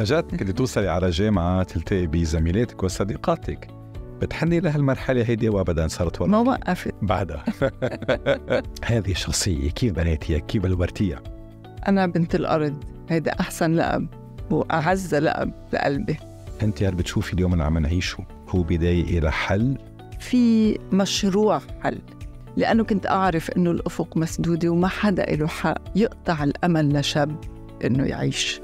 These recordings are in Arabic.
نجاتك اللي توصلي على جامعة تلتقي بزميلاتك وصديقاتك بتحني لها المرحلة هيدي وابدا صارت ورا ما وقفت بعدها هذه الشخصية كيف بنيتيها كيف بلورتيها أنا بنت الأرض هيدا أحسن لقب وأعز لقب لقلبي أنت هل بتشوفي اليوم اللي عم نعيشه هو بداية إلى حل؟ في مشروع حل لأنه كنت أعرف إنه الأفق مسدودة وما حدا له حق يقطع الأمل لشاب إنه يعيش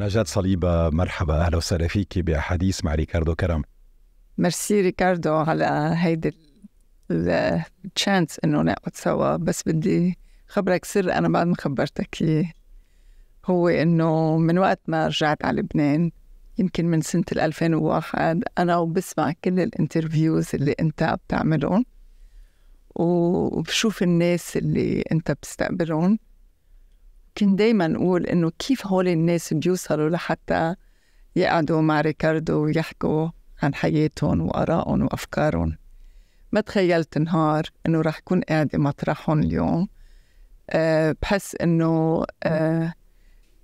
نجاة صليبة مرحبا أهلا وسهلا فيك بأحاديث مع ريكاردو كرم ميرسي ريكاردو على هيدي التشانس إنه نقعد سوا بس بدي خبرك سر أنا بعد ما خبرتك إياه هو إنه من وقت ما رجعت على لبنان يمكن من سنة 2001 أنا وبسمع كل الانترفيوز اللي أنت بتعملهم وبشوف الناس اللي أنت بتستقبلهم كنت دايما أقول إنه كيف هول الناس بيوصلوا لحتى يقعدوا مع ريكاردو ويحكوا عن حياتهم وآرائهم وأفكارهم ما تخيلت نهار إنه رح كون قاعدة مطرحهم اليوم أه بحس إنه أه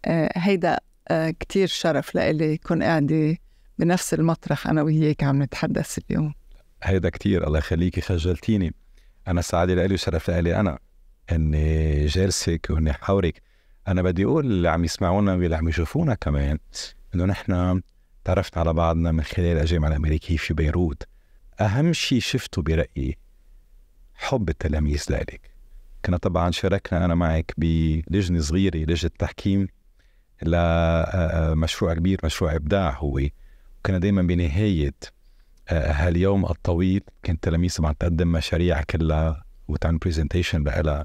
أه هيدا أه كتير شرف لإلي يكون قاعدة بنفس المطرح أنا وياك عم نتحدث اليوم هيدا كتير الله يخليكي خجلتيني أنا سعادة لإلي وشرف لإلي أنا اني جالسك واني حورك انا بدي اقول اللي عم يسمعونا واللي عم يشوفونا كمان انه نحن تعرفنا على بعضنا من خلال الجامعه الامريكيه في بيروت اهم شيء شفته برايي حب التلاميذ لإلك كنا طبعا شاركنا انا معك بلجنه صغيره لجنه تحكيم لمشروع آه، آه، كبير مشروع ابداع هو وكنا دائما بنهايه آه، هاليوم الطويل كان التلاميذ طبعا تقدم مشاريع كلها وتعمل برزنتيشن لها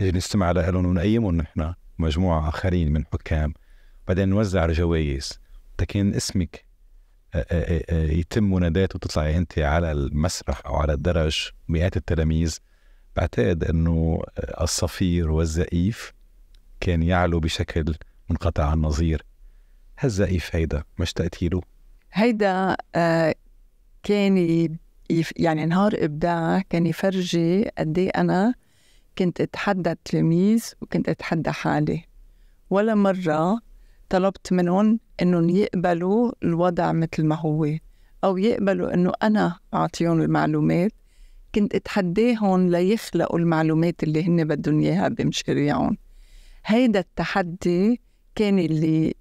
نجي نستمع لهم ونقيمهم نحن مجموعة آخرين من حكام بعدين نوزع الجوائز لكن اسمك آه، آه، آه، يتم مناداته وتطلعي انت على المسرح او على الدرج مئات التلاميذ بعتقد انه الصفير والزئيف كان يعلو بشكل منقطع النظير هالزئيف هيدا ما اشتقتي له هيدا كان يعني نهار ابداع كان يفرجي قد إيه انا كنت أتحدى التلاميذ وكنت أتحدى حالي ولا مرة طلبت منهم إنهم يقبلوا الوضع مثل ما هو أو يقبلوا إنه أنا أعطيهم المعلومات كنت أتحداهم ليخلقوا المعلومات اللي هن بدهم إياها بمشاريعهم هيدا التحدي كان اللي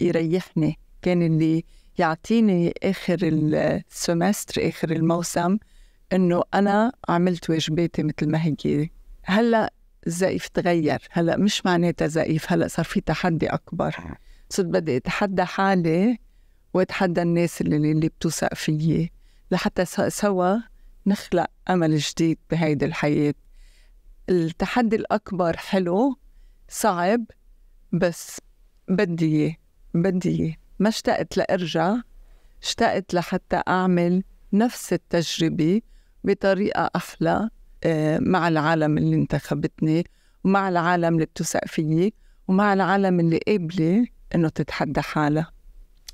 يريحني كان اللي يعطيني آخر السمستر آخر الموسم إنه أنا عملت واجباتي مثل ما هي هلا الزئيف تغير هلا مش معناتها زئيف، هلا صار في تحدي اكبر صرت بدي اتحدى حالي واتحدى الناس اللي اللي بتوثق فيي لحتى سوا نخلق امل جديد بهيدي الحياه التحدي الاكبر حلو صعب بس بدي اياه بدي اياه ما اشتقت لارجع اشتقت لحتى اعمل نفس التجربه بطريقه احلى مع العالم اللي انتخبتني ومع العالم اللي بتثق فيي ومع العالم اللي قابله انه تتحدى حالها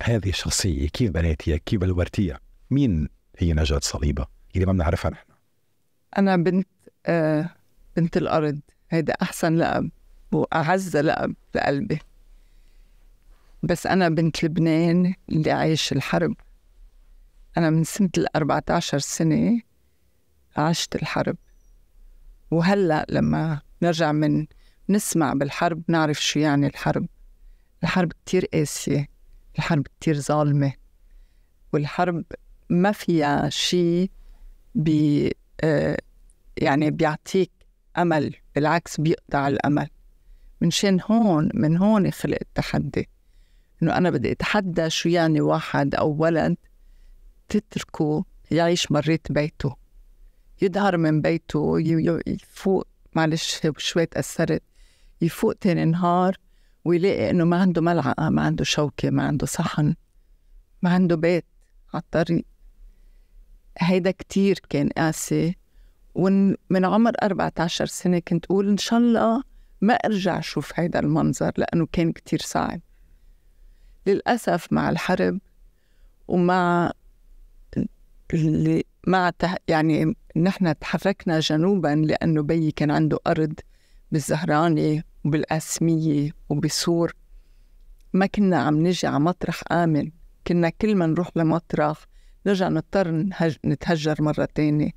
هذه الشخصية كيف بنيتيها؟ كيف بلورتيها؟ مين هي نجاة صليبة؟ اللي ما بنعرفها نحن أنا بنت آه بنت الأرض هيدا أحسن لقب وأعز لقب لقلبي بس أنا بنت لبنان اللي عايش الحرب أنا من سنة ال 14 سنة عشت الحرب وهلا لما نرجع من نسمع بالحرب نعرف شو يعني الحرب الحرب كتير قاسية الحرب كتير ظالمة والحرب ما فيها شيء بي آه، يعني بيعطيك أمل بالعكس بيقطع الأمل من شان هون من هون خلق التحدي إنه أنا بدي أتحدى شو يعني واحد أو ولد تتركه يعيش مريت بيته يظهر من بيته يفوق معلش شوي تأثرت يفوق تاني نهار ويلاقي إنه ما عنده ملعقة ما عنده شوكة ما عنده صحن ما عنده بيت على الطريق هيدا كتير كان قاسي ومن عمر 14 سنة كنت أقول إن شاء الله ما أرجع أشوف هيدا المنظر لأنه كان كتير صعب للأسف مع الحرب ومع مع تح... يعني نحن تحركنا جنوبا لانه بيي كان عنده ارض بالزهرانه وبالاسميه وبسور ما كنا عم نجي على مطرح امن كنا كل ما نروح لمطرح نرجع نضطر نهج... نتهجر مره تانية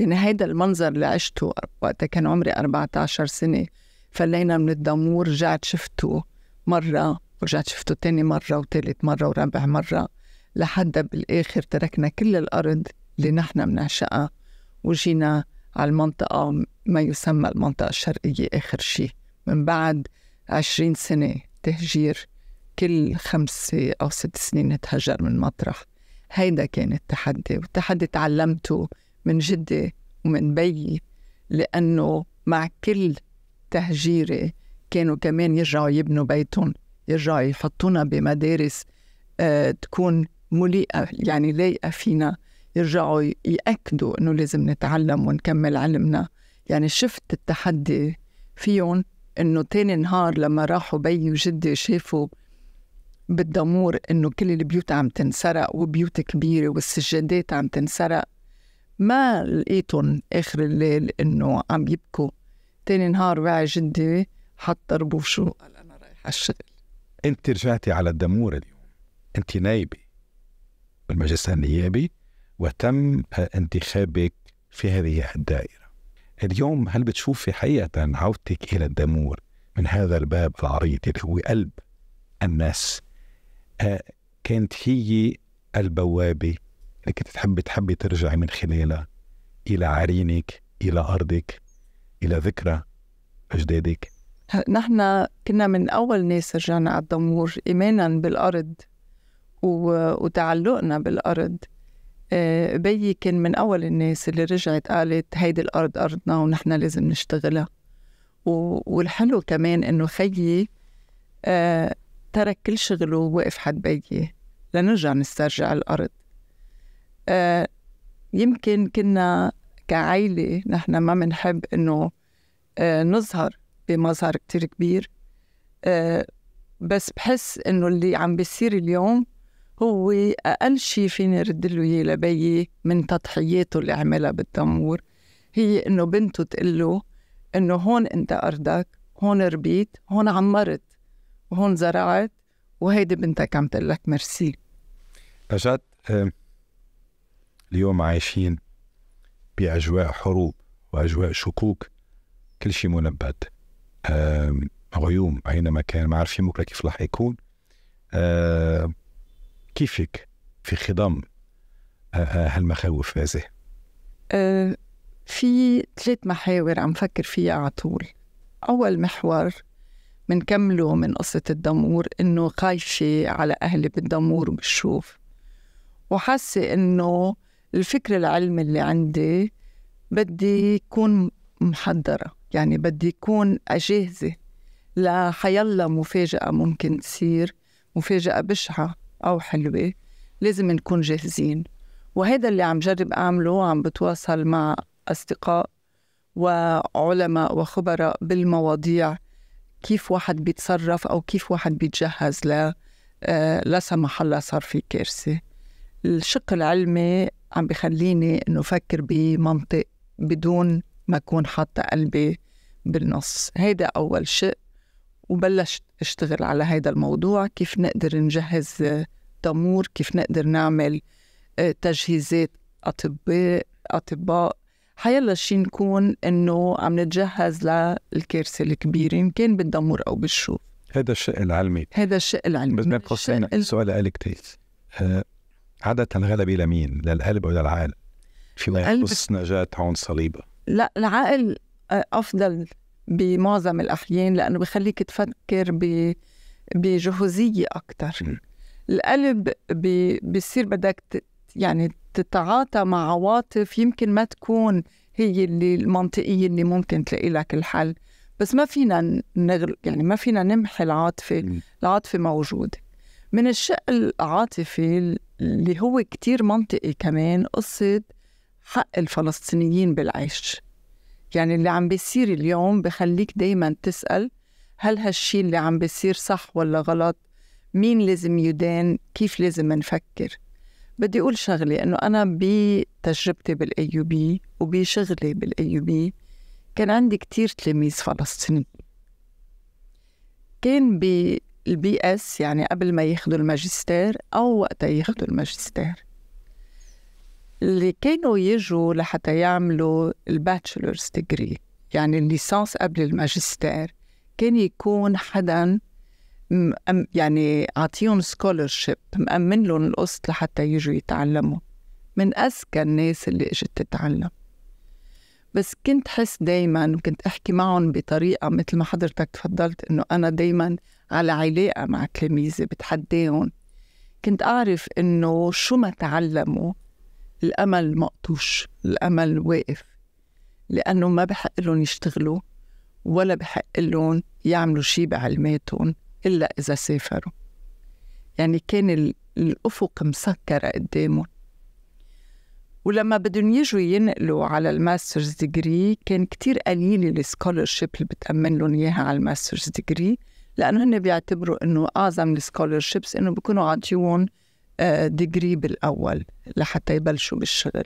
يعني هيدا المنظر اللي عشته وقتها كان عمري 14 سنه فلينا من الدمور رجعت شفته مره ورجعت شفته تاني مره وتالت مره ورابع مره لحد بالاخر تركنا كل الارض اللي نحن بنعشقها وجينا على المنطقة ما يسمى المنطقة الشرقية آخر شيء من بعد عشرين سنة تهجير كل خمسة أو ست سنين نتهجر من مطرح هيدا كان التحدي والتحدي تعلمته من جدي ومن بيي لأنه مع كل تهجيري كانوا كمان يرجعوا يبنوا بيتهم يرجعوا يحطونا بمدارس آه، تكون مليئة يعني لايقة فينا يرجعوا يأكدوا إنه لازم نتعلم ونكمل علمنا يعني شفت التحدي فيهم إنه تاني نهار لما راحوا بي وجدي شافوا بالدمور إنه كل البيوت عم تنسرق وبيوت كبيرة والسجادات عم تنسرق ما لقيتهم آخر الليل إنه عم يبكوا تاني نهار وعي جدي حط ربوشه قال أنا رايح الشغل أنت رجعتي على الدمور اليوم أنت نايبة بالمجلس النيابي وتم انتخابك في هذه الدائرة اليوم هل بتشوفي حقيقة عودتك إلى الدمور من هذا الباب العريض اللي هو قلب الناس آه، كانت هي البوابة اللي كنت تحبي تحبي ترجعي من خلالها إلى عرينك إلى أرضك إلى ذكرى أجدادك نحن كنا من أول ناس رجعنا على الدمور إيمانا بالأرض وتعلقنا بالأرض آه، بيي كان من أول الناس اللي رجعت قالت هيدي الأرض أرضنا ونحن لازم نشتغلها والحلو كمان إنه خيي آه، ترك كل شغله ووقف حد بيي لنرجع نسترجع الأرض آه، يمكن كنا كعيلة نحن ما بنحب إنه نظهر بمظهر كتير كبير بس بحس إنه اللي عم بيصير اليوم هو أقل شيء فيني رد له إياه لبيي من تضحياته اللي عملها بالتمور هي إنه بنته تقول له إنه هون أنت أرضك هون ربيت هون عمرت وهون زرعت وهيدي بنتك عم تقول لك ميرسي أجد اليوم عايشين بأجواء حروب وأجواء شكوك كل شيء منبت غيوم أينما كان ما عارفين بكرة كيف رح يكون كيفك في خضم آه، آه، هالمخاوف هذه؟ آه، في ثلاث محاور عم فكر فيها على طول أول محور منكمله من قصة الدمور إنه خايفة على أهلي بالدمور وبالشوف وحاسة إنه الفكر العلمي اللي عندي بدي يكون محضرة يعني بدي يكون أجهزة لحيلا مفاجأة ممكن تصير مفاجأة بشعة أو حلوة لازم نكون جاهزين وهذا اللي عم جرب أعمله عم بتواصل مع أصدقاء وعلماء وخبراء بالمواضيع كيف واحد بيتصرف أو كيف واحد بيتجهز ل آه، لا سمح الله صار في كارثة الشق العلمي عم بخليني انه فكر بمنطق بدون ما اكون حاطه قلبي بالنص هذا اول شيء وبلشت اشتغل على هذا الموضوع كيف نقدر نجهز آه، تمور كيف نقدر نعمل آه، تجهيزات أطباء أطباء حيلا شي نكون إنه عم نتجهز للكارثة الكبيرة إن كان بالدمور أو بالشوف هذا الشق العلمي هذا الشق العلمي بس ما قوسين سؤال لك تيس آه، عادة الغلبة لمين؟ للقلب ولا للعقل؟ فيما يخص نجاة هون صليبة لا العقل أفضل بمعظم الأحيان لأنه بخليك تفكر ب... بجهوزية أكتر القلب بيصير بصير بدك يعني تتعاطى مع عواطف يمكن ما تكون هي اللي المنطقية اللي ممكن تلاقي لك الحل بس ما فينا نغل يعني ما فينا نمحي العاطفة العاطفة موجودة من الشق العاطفي اللي هو كتير منطقي كمان قصة حق الفلسطينيين بالعيش يعني اللي عم بيصير اليوم بخليك دايما تسأل هل هالشي اللي عم بيصير صح ولا غلط مين لازم يدان كيف لازم نفكر بدي أقول شغلة أنه أنا بتجربتي بالأيوبي وبشغلي بالأيوبي كان عندي كتير تلاميذ فلسطينيين كان بالبي اس يعني قبل ما ياخذوا الماجستير أو وقتها ياخذوا الماجستير اللي كانوا يجوا لحتى يعملوا الباتشلرز ديجري يعني الليسانس قبل الماجستير كان يكون حدا يعني عطيهم سكولرشيب مأمن لهم القسط لحتى يجوا يتعلموا من أذكى الناس اللي اجت تتعلم بس كنت حس دايما وكنت احكي معهم بطريقه مثل ما حضرتك تفضلت انه انا دايما على علاقه مع تلاميذي بتحداهم كنت اعرف انه شو ما تعلموا الأمل مقطوش الأمل واقف لأنه ما بحق لهم يشتغلوا ولا بحق لهم يعملوا شيء بعلماتهم إلا إذا سافروا يعني كان الأفق مسكرة قدامهم ولما بدهم يجوا ينقلوا على الماسترز ديجري كان كتير قليلة السكولرشيب اللي بتأمن لهم إياها على الماسترز ديجري لأنه هن بيعتبروا إنه أعظم السكولرشيبس إنه بيكونوا عاطيون ديجري آه، بالأول لحتى يبلشوا بالشغل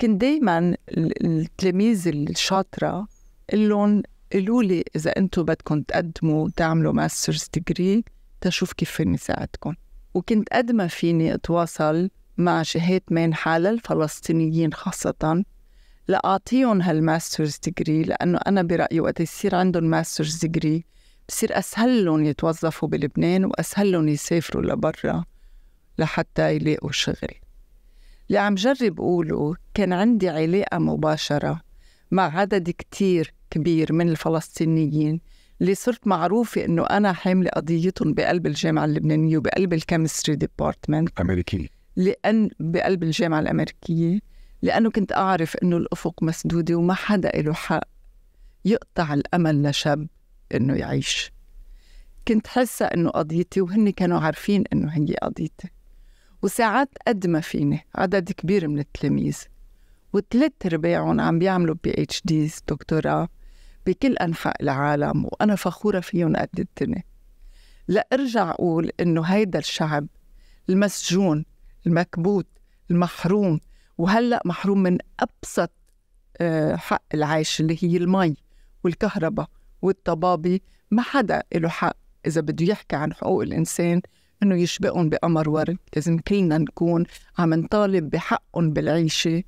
كنت دايما التلاميذ الشاطرة لهم قالوا لي إذا أنتم بدكم تقدموا تعملوا ماسترز ديجري تشوف كيف فيني ساعدكم وكنت قد ما فيني أتواصل مع جهات مانحة للفلسطينيين خاصة لأعطيهم هالماسترز ديجري لأنه أنا برأيي وقت يصير عندهم ماسترز ديجري بصير أسهل لهم يتوظفوا بلبنان وأسهل لهم يسافروا لبرا لحتى يلاقوا شغل اللي عم جرب أقوله كان عندي علاقة مباشرة مع عدد كتير كبير من الفلسطينيين اللي صرت معروفة إنه أنا حاملة قضيتهم بقلب الجامعة اللبنانية وبقلب الكيمستري ديبارتمنت أمريكي لأن بقلب الجامعة الأمريكية لأنه كنت أعرف إنه الأفق مسدودة وما حدا له حق يقطع الأمل لشاب إنه يعيش كنت حاسة إنه قضيتي وهن كانوا عارفين إنه هي قضيتي وساعات قد ما فيني عدد كبير من التلاميذ وثلاث ارباعهم عم بيعملوا بي اتش ديز دكتوراه بكل انحاء العالم وانا فخوره فيهم قد الدنيا لارجع اقول انه هيدا الشعب المسجون المكبوت المحروم وهلا محروم من ابسط آه، حق العيش اللي هي المي والكهرباء والطبابه ما حدا له حق اذا بده يحكي عن حقوق الانسان انه يشبقهم بقمر ورد لازم كلنا نكون عم نطالب بحقهم بالعيشه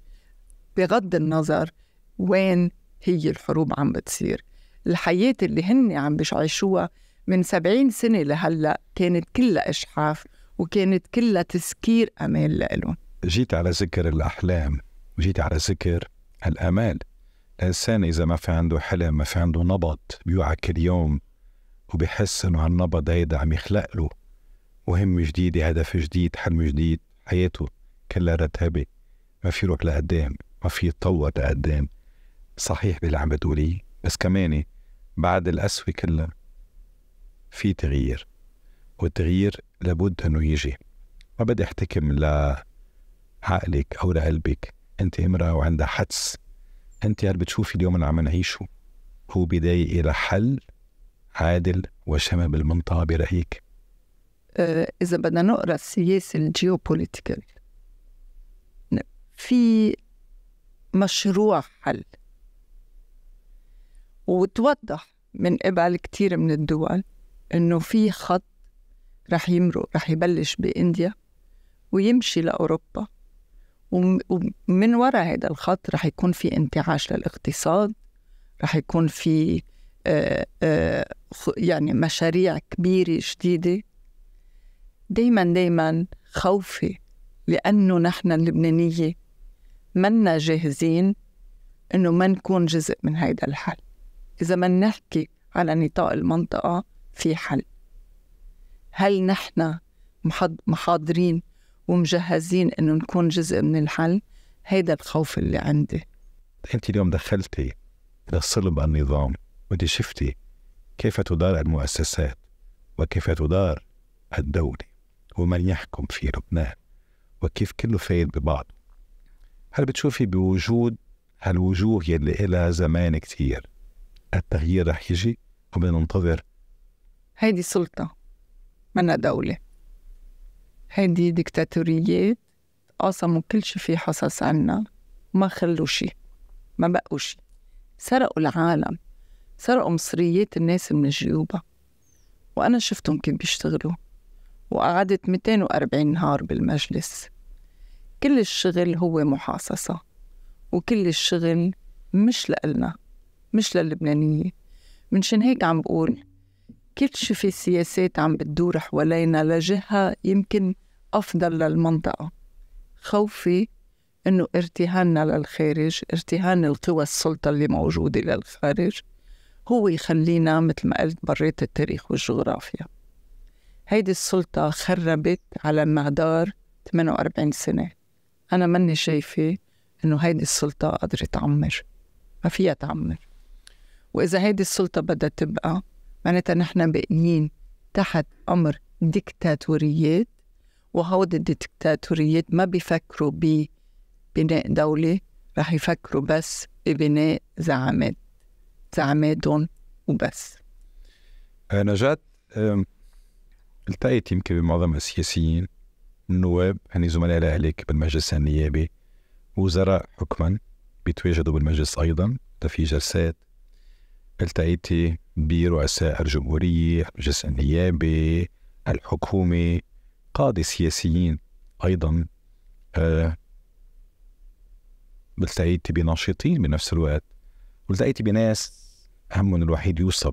بغض النظر وين هي الحروب عم بتصير الحياة اللي هن عم بيعيشوها من سبعين سنة لهلأ كانت كلها إشحاف وكانت كلها تسكير أمال لإلهم جيت على ذكر الأحلام وجيت على ذكر الآمال الإنسان إذا ما في عنده حلم ما في عنده نبض بيوعى كل يوم وبحس إنه هالنبض هيدا عم يخلق له مهمة جديدة هدف جديد حلم جديد حياته كلها رتابة ما في يروح لقدام ما في يتطور لقدام صحيح باللي عم بتقوليه بس كمان بعد القسوة كلها في تغيير والتغيير لابد انه يجي ما بدي احتكم لعقلك او لقلبك انت امراه وعندها حدس انت هل بتشوفي اليوم اللي عم نعيشه هو بدايه الى حل عادل وشامل بالمنطقه برايك آه، إذا بدنا نقرأ السياسة الجيوبوليتيكال في مشروع حل وتوضح من قبل كتير من الدول إنه في خط رح يمرق رح يبلش بإنديا ويمشي لأوروبا ومن وراء هذا الخط رح يكون في انتعاش للاقتصاد رح يكون في آه، آه، يعني مشاريع كبيرة جديدة دايما دايما خوفي لأنه نحن اللبنانية منا جاهزين إنه ما نكون جزء من هيدا الحل إذا ما نحكي على نطاق المنطقة في حل هل نحن محاضرين ومجهزين إنه نكون جزء من الحل هيدا الخوف اللي عندي أنت اليوم دخلتي إلى صلب النظام وأنت شفتي كيف تدار المؤسسات وكيف تدار الدولة ومن يحكم في لبنان وكيف كله فايت ببعضه هل بتشوفي بوجود هالوجوه يلي إلها زمان كتير التغيير رح يجي وبننتظر هيدي سلطة منا دولة هيدي ديكتاتوريات قاسموا كل شي في حصص عنا ما خلوا شي ما بقوا شي سرقوا العالم سرقوا مصريات الناس من جيوبها وأنا شفتهم كيف بيشتغلوا وقعدت 240 نهار بالمجلس كل الشغل هو محاصصة وكل الشغل مش لإلنا مش للبنانية منشان هيك عم بقول كل في السياسات عم بتدور حوالينا لجهة يمكن أفضل للمنطقة خوفي إنه ارتهاننا للخارج ارتهان القوى السلطة اللي موجودة للخارج هو يخلينا مثل ما قلت بريت التاريخ والجغرافيا هيدي السلطة خربت على مدار 48 سنة أنا مني شايفة إنه هيدي السلطة قادرة تعمر ما فيها تعمر وإذا هيدي السلطة بدها تبقى معناتها نحن باقيين تحت أمر ديكتاتوريات وهودي الديكتاتوريات ما بيفكروا ببناء دولة رح يفكروا بس ببناء زعامات زعاماتهم وبس نجاة التقيت يمكن بمعظم السياسيين النواب هني زملاء لأهلك بالمجلس النيابي وزراء حكما بيتواجدوا بالمجلس أيضا ده في جلسات التقيت برؤساء الجمهورية المجلس النيابي الحكومة قادة سياسيين أيضا آه التقيت بناشطين بنفس الوقت والتقيت بناس همهم الوحيد يوصل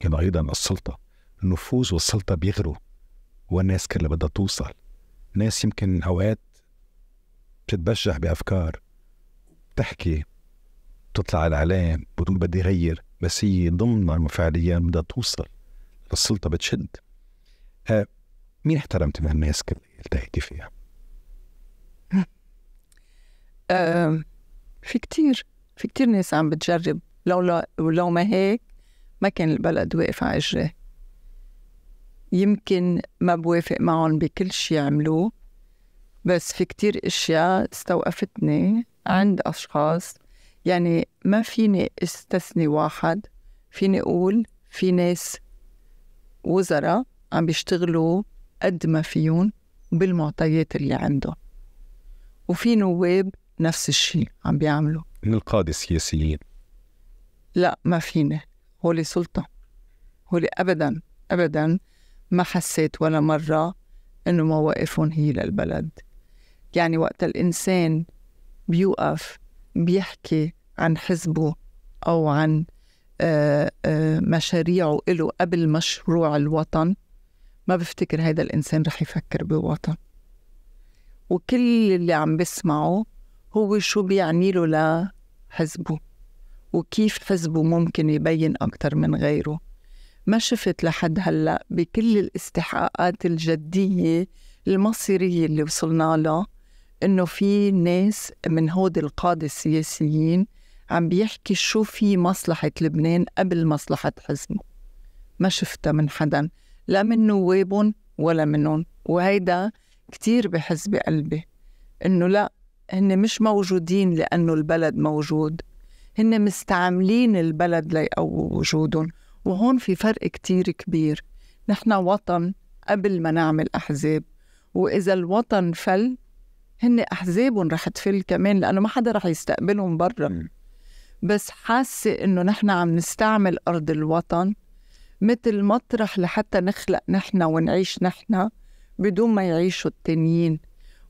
كان أيضا السلطة النفوذ والسلطة بيغروا والناس اللي بدها توصل ناس يمكن اوقات بتتبجح بافكار بتحكي بتطلع على الاعلام بتقول بدي غير بس هي ضمن فعليا بدها توصل السلطه بتشد آه، مين احترمت من الناس اللي التقيتي فيها؟ آه، في كتير في كتير ناس عم بتجرب لولا لو ما هيك ما كان البلد واقف على رجليه يمكن ما بوافق معهم بكل شيء عملوه بس في كتير اشياء استوقفتني عند اشخاص يعني ما فيني استثني واحد فيني اقول في ناس وزراء عم بيشتغلوا قد ما فيهم بالمعطيات اللي عندهم وفي نواب نفس الشيء عم بيعملوا من القادة السياسيين لا ما فيني هولي سلطة هولي أبدا أبدا ما حسيت ولا مرة إنه مواقفهم هي للبلد يعني وقت الإنسان بيوقف بيحكي عن حزبه أو عن آه، آه، مشاريعه إله قبل مشروع الوطن ما بفتكر هيدا الإنسان رح يفكر بوطن وكل اللي عم بسمعه هو شو بيعني له لحزبه وكيف حزبه ممكن يبين أكتر من غيره ما شفت لحد هلا بكل الاستحقاقات الجديه المصيريه اللي وصلنا لها انه في ناس من هود القاده السياسيين عم بيحكي شو في مصلحه لبنان قبل مصلحه حزب ما شفتها من حدا لا من نوابهم ولا منهم وهيدا كتير بحس بقلبي انه لا هن مش موجودين لانه البلد موجود هن مستعملين البلد ليقووا وجودهم وهون في فرق كتير كبير نحن وطن قبل ما نعمل أحزاب وإذا الوطن فل هن أحزابهم رح تفل كمان لأنه ما حدا رح يستقبلهم برا بس حاسة إنه نحن عم نستعمل أرض الوطن مثل مطرح لحتى نخلق نحن ونعيش نحن بدون ما يعيشوا التانيين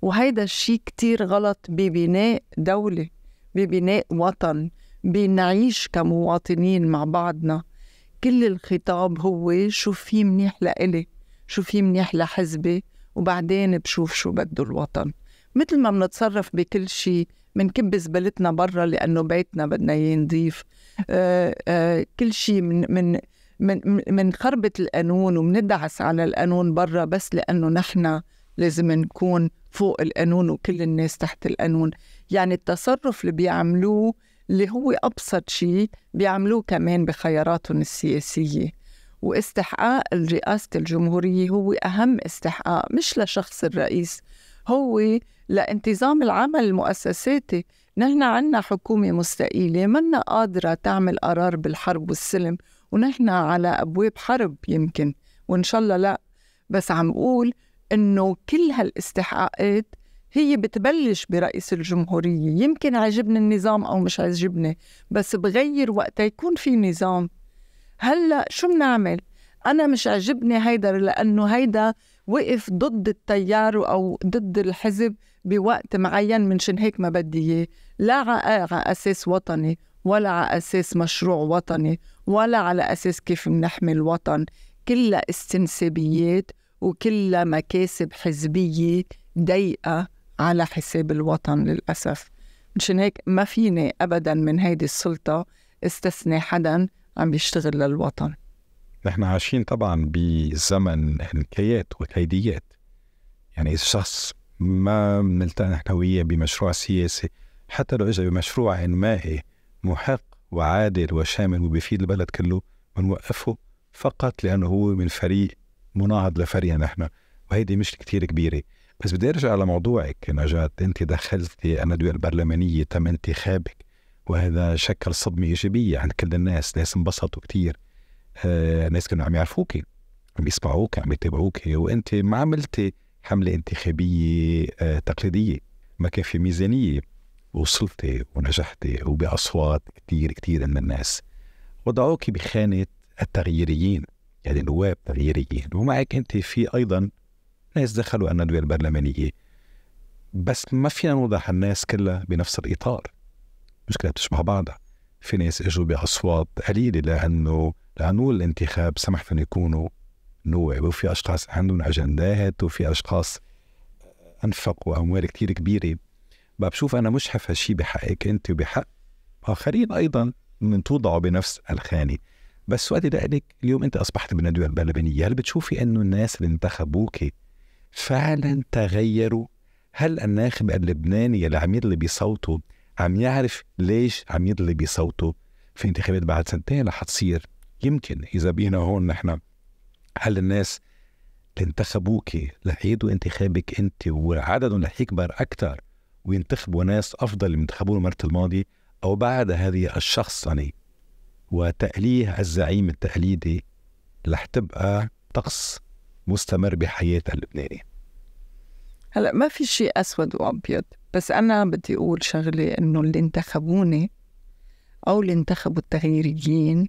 وهيدا الشيء كتير غلط ببناء دولة ببناء وطن بنعيش كمواطنين مع بعضنا كل الخطاب هو شو في منيح لإلي شو في منيح لحزبي وبعدين بشوف شو بده الوطن مثل ما منتصرف بكل شيء منكب زبالتنا برا لانه بيتنا بدنا اياه نضيف آآ آه، آآ آه، كل شيء من من من منخربط القانون ومندعس على القانون برا بس لانه نحن لازم نكون فوق القانون وكل الناس تحت القانون يعني التصرف اللي بيعملوه اللي هو أبسط شيء بيعملوه كمان بخياراتهم السياسية واستحقاق رئاسة الجمهورية هو أهم استحقاق مش لشخص الرئيس هو لانتظام العمل المؤسساتي نحن عنا حكومة مستقيلة منا قادرة تعمل قرار بالحرب والسلم ونحن على أبواب حرب يمكن وإن شاء الله لا بس عم أقول إنه كل هالاستحقاقات هي بتبلش برئيس الجمهورية يمكن عجبني النظام أو مش عجبني بس بغير وقتها يكون في نظام هلأ شو بنعمل أنا مش عجبني هيدا لأنه هيدا وقف ضد التيار أو ضد الحزب بوقت معين منشان هيك ما بدي إياه لا على أساس وطني ولا على أساس مشروع وطني ولا على أساس كيف بنحمي الوطن كلها استنسابيات وكلها مكاسب حزبية ضيقة على حساب الوطن للأسف مشان هيك ما فيني أبدا من هيدي السلطة استثني حدا عم بيشتغل للوطن نحن عايشين طبعا بزمن الكيات والكيديات يعني إذا شخص ما بنلتقي نحن وياه بمشروع سياسي حتى لو اجى بمشروع انمائي محق وعادل وشامل وبيفيد البلد كله بنوقفه فقط لانه هو من فريق مناهض لفريقنا نحن وهيدي مشكله كثير كبيره بس بدي ارجع لموضوعك نجاة انت دخلتي الندوه البرلمانيه تم انتخابك وهذا شكل صدمه ايجابيه عند كل الناس ناس انبسطوا كثير آه ناس كانوا عم يعرفوك عم يسمعوك عم يتابعوك وانت ما عملتي حمله انتخابيه آه تقليديه ما كان في ميزانيه وصلتي ونجحتي وباصوات كثير كثير من الناس وضعوك بخانه التغييريين يعني نواب تغييريين ومعك انت في ايضا ناس دخلوا الندوة البرلمانية بس ما فينا نوضح الناس كلها بنفس الإطار مشكلة بتشبه بعضها في ناس اجوا باصوات قليله لانه لانه الانتخاب سمح لهم يكونوا نواب وفي اشخاص عندهم اجندات وفي اشخاص انفقوا اموال كتير كبيره بقى بشوف انا مشحف هالشي بحقك انت وبحق اخرين ايضا من توضعوا بنفس الخانه بس وقت لك اليوم انت اصبحت بالندوه البرلمانيه هل بتشوفي انه الناس اللي انتخبوك فعلا تغيروا هل الناخب اللبناني العميد اللي بيصوته عم يعرف ليش عميد اللي بيصوته في انتخابات بعد سنتين رح تصير يمكن اذا بينا هون نحن هل الناس اللي انتخبوك رح يعيدوا انتخابك انت وعددهم رح يكبر اكثر وينتخبوا ناس افضل من انتخبوه المره الماضيه او بعد هذه الشخصنه يعني؟ وتأليه الزعيم التقليدي رح تبقى طقس مستمر بحياتها اللبنانية هلا ما في شيء اسود وابيض بس انا بدي اقول شغله انه اللي انتخبوني او اللي انتخبوا التغييريين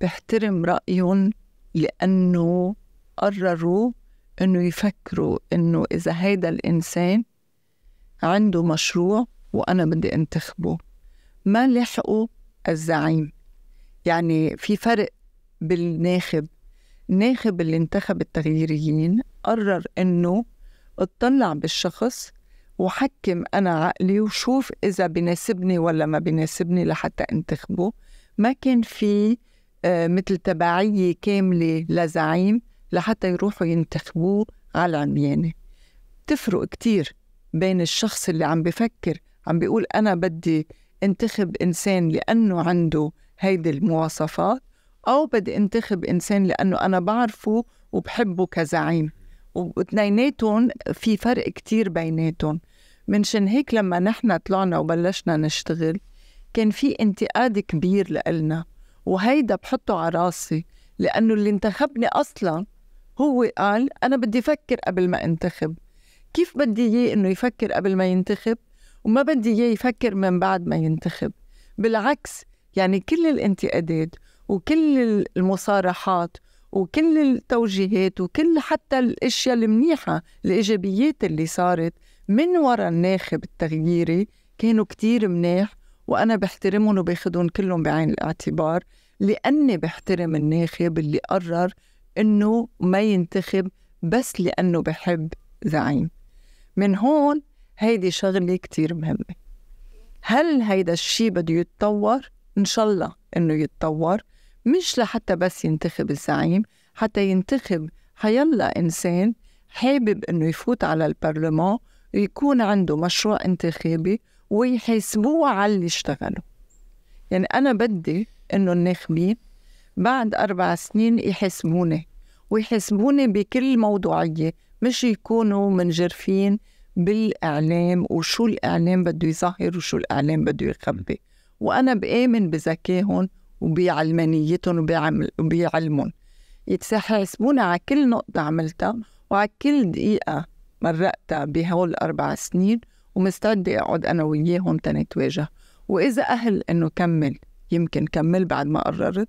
بحترم رايهم لانه قرروا انه يفكروا انه اذا هيدا الانسان عنده مشروع وانا بدي انتخبه ما لحقوا الزعيم يعني في فرق بالناخب الناخب اللي انتخب التغييريين قرر إنه اطلع بالشخص وحكم أنا عقلي وشوف إذا بناسبني ولا ما بناسبني لحتى انتخبه ما كان في آه، مثل تبعية كاملة لزعيم لحتى يروحوا ينتخبوه على العميانة تفرق كتير بين الشخص اللي عم بفكر عم بيقول أنا بدي انتخب إنسان لأنه عنده هيدي المواصفات أو بدي أنتخب إنسان لأنه أنا بعرفه وبحبه كزعيم واثنيناتهم في فرق كتير بيناتهم منشان هيك لما نحن طلعنا وبلشنا نشتغل كان في انتقاد كبير لإلنا وهيدا بحطه على راسي لأنه اللي انتخبني أصلا هو قال أنا بدي أفكر قبل ما أنتخب كيف بدي إياه إنه يفكر قبل ما ينتخب وما بدي إياه يفكر من بعد ما ينتخب بالعكس يعني كل الانتقادات وكل المصارحات وكل التوجيهات وكل حتى الاشياء المنيحه الايجابيات اللي صارت من وراء الناخب التغييري كانوا كتير مناح وانا بحترمهم وباخذهم كلهم بعين الاعتبار لاني بحترم الناخب اللي قرر انه ما ينتخب بس لانه بحب زعيم من هون هيدي شغله كتير مهمه هل هيدا الشيء بده يتطور ان شاء الله انه يتطور مش لحتى بس ينتخب الزعيم حتى ينتخب حيلا إنسان حابب إنه يفوت على البرلمان ويكون عنده مشروع انتخابي ويحاسبوه على اللي اشتغلوا يعني أنا بدي إنه الناخبين بعد أربع سنين يحاسبوني ويحاسبوني بكل موضوعية مش يكونوا منجرفين بالإعلام وشو الإعلام بده يظهر وشو الإعلام بده يخبي وأنا بآمن بذكائهم وبعلمانيتهم وبعلمهم يتحاسبون على كل نقطة عملتها وعلى كل دقيقة مرقتها بهول الأربع سنين ومستعدة أقعد أنا وياهم تنتواجه وإذا أهل إنه كمل يمكن كمل بعد ما قررت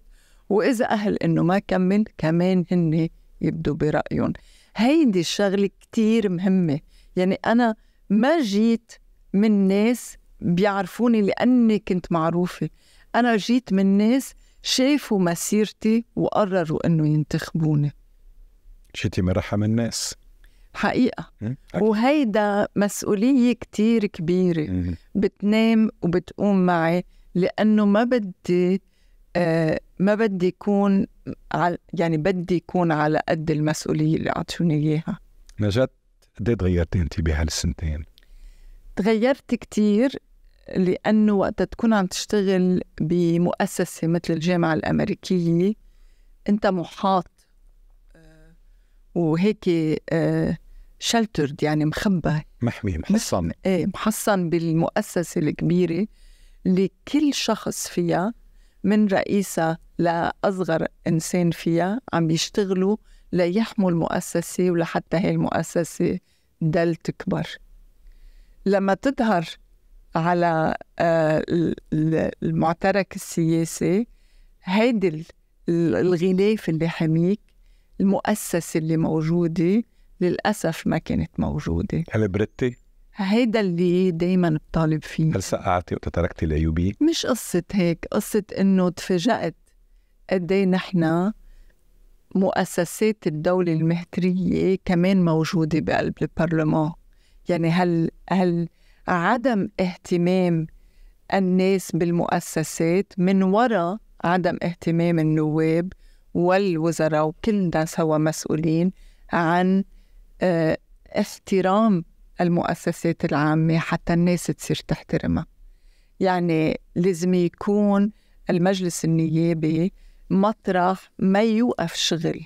وإذا أهل إنه ما كمل كمان هن يبدوا برأيهم هيدي الشغلة كتير مهمة يعني أنا ما جيت من ناس بيعرفوني لأني كنت معروفة أنا جيت من ناس شافوا مسيرتي وقرروا إنه ينتخبوني جيتي من رحم الناس حقيقة وهيدا مسؤولية كتير كبيرة بتنام وبتقوم معي لأنه ما بدي آه ما بدي يكون على يعني بدي يكون على قد المسؤولية اللي أعطوني إياها نجات قد إيه تغيرتي أنت بهالسنتين؟ تغيرت كتير لأنه وقت تكون عم تشتغل بمؤسسة مثل الجامعة الأمريكية أنت محاط آه، وهيك شلترد آه، يعني مخبى محمي محصن ايه محصن بالمؤسسة الكبيرة لكل شخص فيها من رئيسها لأصغر إنسان فيها عم بيشتغلوا ليحموا المؤسسة ولحتى هي المؤسسة دل تكبر لما تظهر على آه، المعترك السياسي هيدي الغلاف اللي حاميك المؤسسة اللي موجودة للأسف ما كانت موجودة هل بردتي؟ هيدا اللي دايما بطالب فيه هل سقعتي وتتركتي الايوبي؟ مش قصة هيك قصة إنه تفاجأت قد ايه نحن مؤسسات الدولة المهترية كمان موجودة بقلب البرلمان يعني هل هل عدم اهتمام الناس بالمؤسسات من وراء عدم اهتمام النواب والوزراء وكلنا سوا مسؤولين عن آه، احترام المؤسسات العامة حتى الناس تصير تحترمها يعني لازم يكون المجلس النيابي مطرح ما يوقف شغل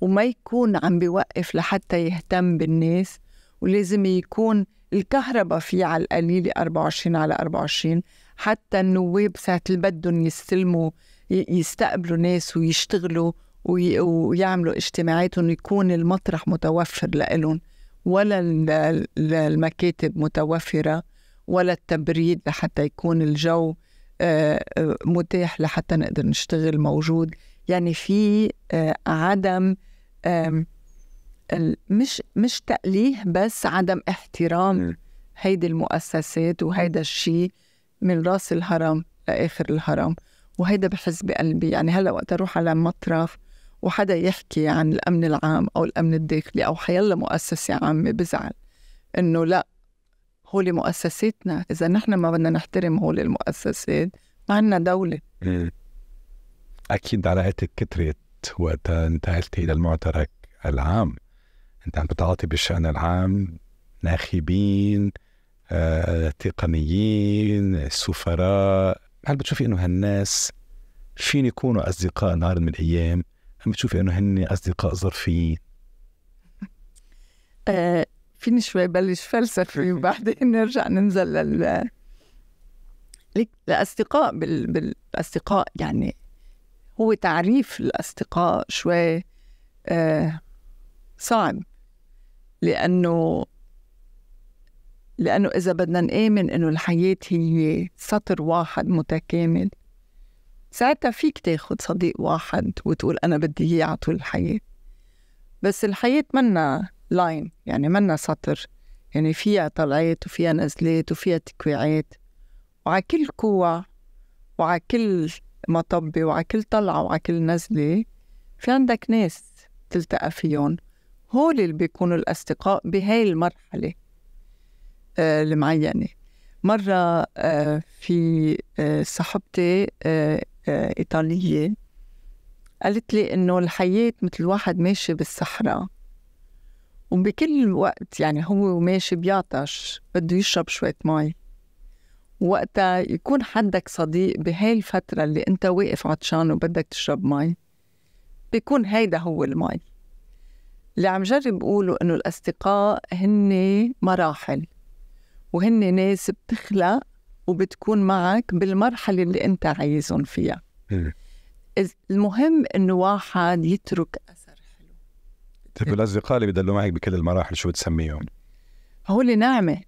وما يكون عم بيوقف لحتى يهتم بالناس ولازم يكون الكهرباء في على القليلة 24 على 24 حتى النواب ساعة اللي بدهم يستلموا يستقبلوا ناس ويشتغلوا ويعملوا اجتماعاتهم يكون المطرح متوفر لإلهم ولا المكاتب متوفرة ولا التبريد لحتى يكون الجو آه، آه، متاح لحتى نقدر نشتغل موجود يعني في آه، عدم مش مش تأليه بس عدم احترام هيدي المؤسسات وهيدا الشيء من راس الهرم لاخر الهرم وهيدا بحس بقلبي يعني هلا وقت اروح على مطرف وحدا يحكي عن الامن العام او الامن الداخلي او حيلا مؤسسه عامه بزعل انه لا هول مؤسساتنا اذا نحن ما بدنا نحترم هول المؤسسات ما عندنا دوله اكيد علاقتك كترت وقت انتقلتي للمعترك العام انت عم بتعاطي بالشان العام ناخبين آه، تقنيين سفراء هل بتشوفي انه هالناس فين يكونوا اصدقاء نهار من الايام هل بتشوفي انه هن اصدقاء ظرفيين آه، فيني شوي بلش فلسفي وبعدين نرجع ننزل لل الاصدقاء بال... بالاصدقاء يعني هو تعريف الاصدقاء شوي آه، صعب لأنه لأنه إذا بدنا نآمن إنه الحياة هي سطر واحد متكامل ساعتها فيك تاخد صديق واحد وتقول أنا بدي إياه على طول الحياة بس الحياة منا لاين يعني منا سطر يعني فيها طلعات وفيها نزلات وفيها تكويعات وعلى كل كوع وعلى كل مطبة وعلى كل طلعة وعلى كل نزلة في عندك ناس تلتقى فيهم هول اللي بيكونوا الأصدقاء بهاي المرحلة آه، المعينة مرة آه، في آه، صاحبتي إيطالية قالت لي إنه الحياة مثل واحد ماشي بالصحراء وبكل وقت يعني هو ماشي بيعطش بده يشرب شوية مي وقتها يكون حدك صديق بهاي الفترة اللي أنت واقف عطشان وبدك تشرب مي بيكون هيدا هو المي اللي عم جرب أقوله إنه الأصدقاء هن مراحل وهن ناس بتخلق وبتكون معك بالمرحلة اللي أنت عايزهم فيها إيه. المهم إنه واحد يترك أثر حلو طيب الأصدقاء اللي بيدلوا معك بكل المراحل شو بتسميهم؟ هول نعمة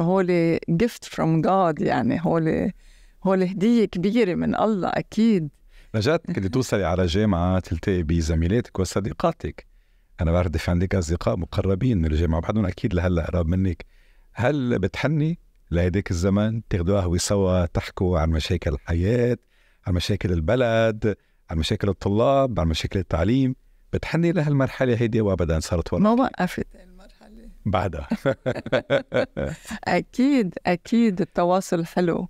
هول gift from God يعني هول هول هدية كبيرة من الله أكيد نجاة كنت توصلي على جامعة تلتقي بزميلاتك وصديقاتك انا بعرف دي عندك اصدقاء مقربين من الجامعه بعضهم اكيد لهلا قراب منك هل بتحني لهيداك الزمان تاخذوا قهوه سوا تحكوا عن مشاكل الحياه عن مشاكل البلد عن مشاكل الطلاب عن مشاكل التعليم بتحني لهالمرحله هيدي وابدا صارت ورا ما وقفت المرحله بعدها اكيد اكيد التواصل حلو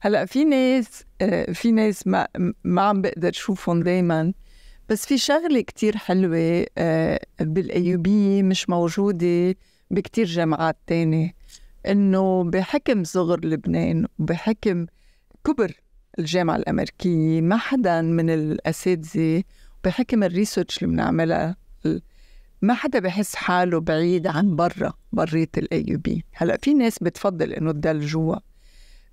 هلا في ناس آه، في ناس ما ما عم بقدر شوفهم دائما بس في شغله كتير حلوه آه، بالايوبيه مش موجوده بكتير جامعات تانية انه بحكم صغر لبنان وبحكم كبر الجامعه الامريكيه ما حدا من الاساتذه بحكم الريسيرش اللي بنعملها ما حدا بحس حاله بعيد عن برا بريت الايوبي هلا في ناس بتفضل انه تضل جوا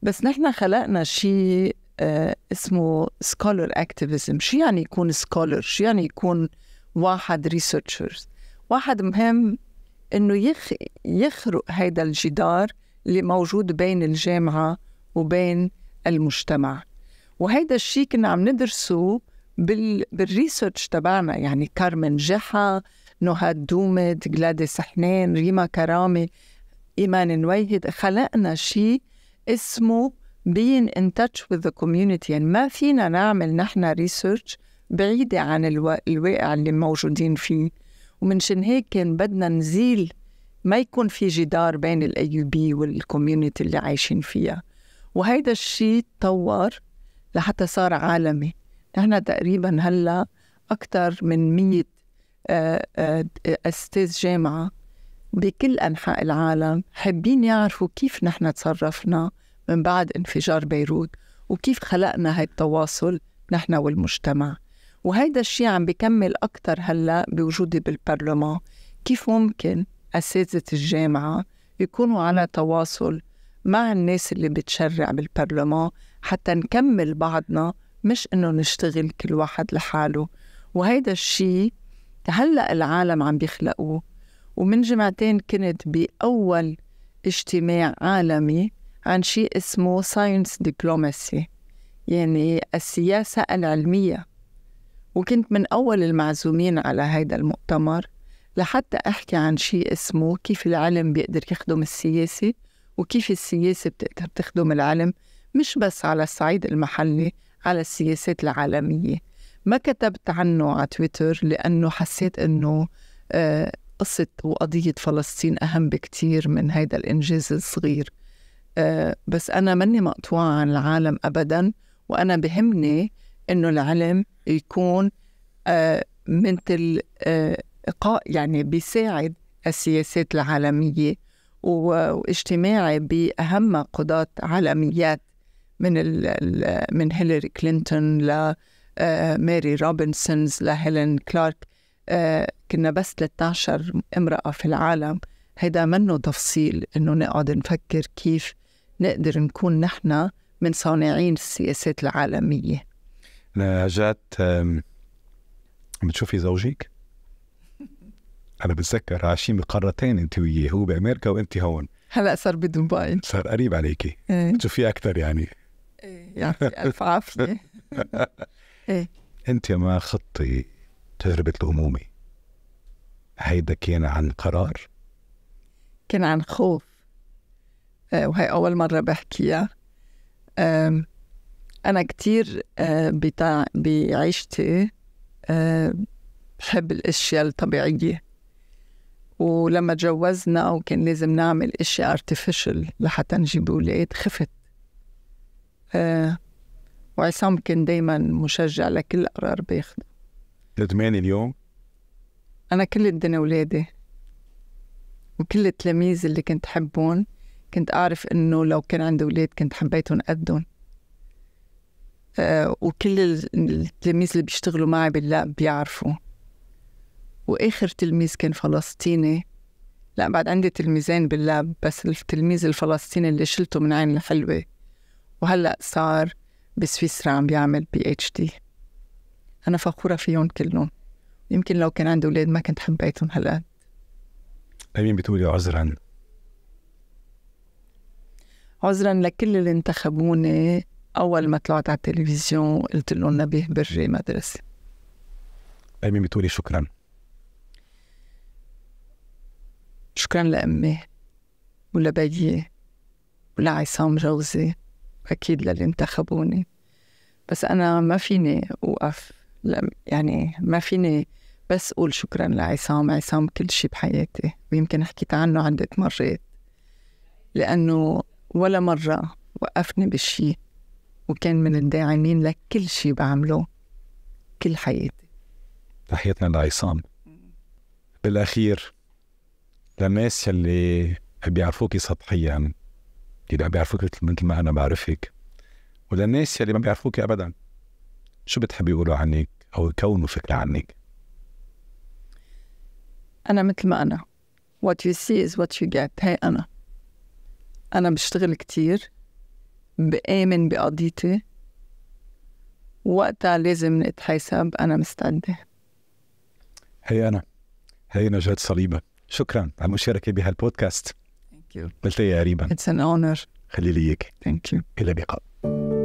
بس نحن خلقنا شيء آه، اسمه سكولر اكتيفيزم شو يعني يكون سكولر شو يعني يكون واحد ريسيرشر واحد مهم انه يخ... يخرق هذا الجدار اللي موجود بين الجامعه وبين المجتمع وهذا الشيء كنا عم ندرسه بال... بالريسيرش تبعنا يعني كارمن جحا نهاد دومد جلاديس حنين ريما كرامي إيمان نويهد خلقنا شيء اسمه being in touch with the community يعني ما فينا نعمل نحن ريسيرش بعيدة عن الواقع اللي موجودين فيه ومنشان هيك كان بدنا نزيل ما يكون في جدار بين الاي يو بي والكوميونتي اللي عايشين فيها وهيدا الشيء تطور لحتى صار عالمي نحن تقريبا هلا اكثر من 100 آه، آه، استاذ جامعه بكل انحاء العالم حابين يعرفوا كيف نحن تصرفنا من بعد انفجار بيروت وكيف خلقنا هاي التواصل نحن والمجتمع وهيدا الشيء عم بكمل أكثر هلأ بوجودي بالبرلمان كيف ممكن أساتذة الجامعة يكونوا على تواصل مع الناس اللي بتشرع بالبرلمان حتى نكمل بعضنا مش إنه نشتغل كل واحد لحاله وهيدا الشيء هلأ العالم عم بيخلقوه ومن جمعتين كنت بأول اجتماع عالمي عن شيء اسمه ساينس دبلوماسي يعني السياسة العلمية وكنت من أول المعزومين على هذا المؤتمر لحتى أحكي عن شيء اسمه كيف العلم بيقدر يخدم السياسة وكيف السياسة بتقدر تخدم العلم مش بس على الصعيد المحلي على السياسات العالمية ما كتبت عنه على تويتر لأنه حسيت أنه آه، قصة وقضية فلسطين أهم بكتير من هذا الإنجاز الصغير آه، بس أنا ماني مقطوعة عن العالم أبدا وأنا بهمني إنه العلم يكون آه، مثل آه، يعني بيساعد السياسات العالمية واجتماعي بأهم قضاة عالميات من من هيلاري كلينتون ل ماري روبنسونز لهيلين كلارك كنا بس 13 امرأة في العالم هيدا منه تفصيل إنه نقعد نفكر كيف نقدر نكون نحن من صانعين السياسات العالمية نجات بتشوفي زوجك؟ أنا بتذكر عايشين بقارتين أنت وياه هو بأمريكا وأنت هون هلا صار بدبي صار قريب عليكي ايه. بتشوفيه أكثر يعني ايه يعطيك ألف عافية ايه أنت ما خطي تجربة الأمومة هيدا كان عن قرار؟ كان عن خوف آه، وهي أول مرة بحكيها أنا كتير آه، بتاع بعيشتي آه، بحب الأشياء الطبيعية ولما تجوزنا وكان لازم نعمل أشياء ارتفيشل لحتى نجيب أولاد خفت وعصام كان دايما مشجع لكل قرار باخده ندمان اليوم؟ أنا كل الدنيا ولادي وكل التلاميذ اللي كنت حبهم كنت أعرف إنه لو كان عندي أولاد كنت حبيتهم قدهم آه وكل التلاميذ اللي بيشتغلوا معي باللاب بيعرفوا وآخر تلميذ كان فلسطيني لا بعد عندي تلميذين باللاب بس التلميذ الفلسطيني اللي شلته من عين الحلوة وهلأ صار بسويسرا عم بيعمل بي اتش دي أنا فخورة فيهم كلهم يمكن لو كان عندي أولاد ما كنت حبيتهم هالقد أمين بتقولي عذرا عذرا لكل اللي انتخبوني اول ما طلعت على التلفزيون قلت لهم نبيه بري مدرسه امي بتقولي شكرا شكرا لامي ولبيي ولعصام جوزي اكيد للي انتخبوني بس انا ما فيني اوقف يعني ما فيني بس قول شكرا لعصام عصام كل شيء بحياتي ويمكن حكيت عنه عدة مرات لأنه ولا مرة وقفني بالشي وكان من الداعمين لكل شي بعمله كل حياتي تحياتنا لعصام بالأخير للناس يلي بيعرفوكي سطحيا يلي بيعرفوك مثل ما أنا بعرفك وللناس يلي ما بيعرفوكي أبدا شو بتحبي يقولوا عنك أو يكونوا فكرة عنك أنا مثل ما أنا what you see is what you get هي أنا أنا بشتغل كتير بآمن بقضيتي وقتها لازم نتحاسب أنا مستعدة هي أنا هي نجاة صليبة شكرا على المشاركة بهالبودكاست ثانك يو قلت قريبا اتس ان اونر خلي لي اياك ثانك يو إلى اللقاء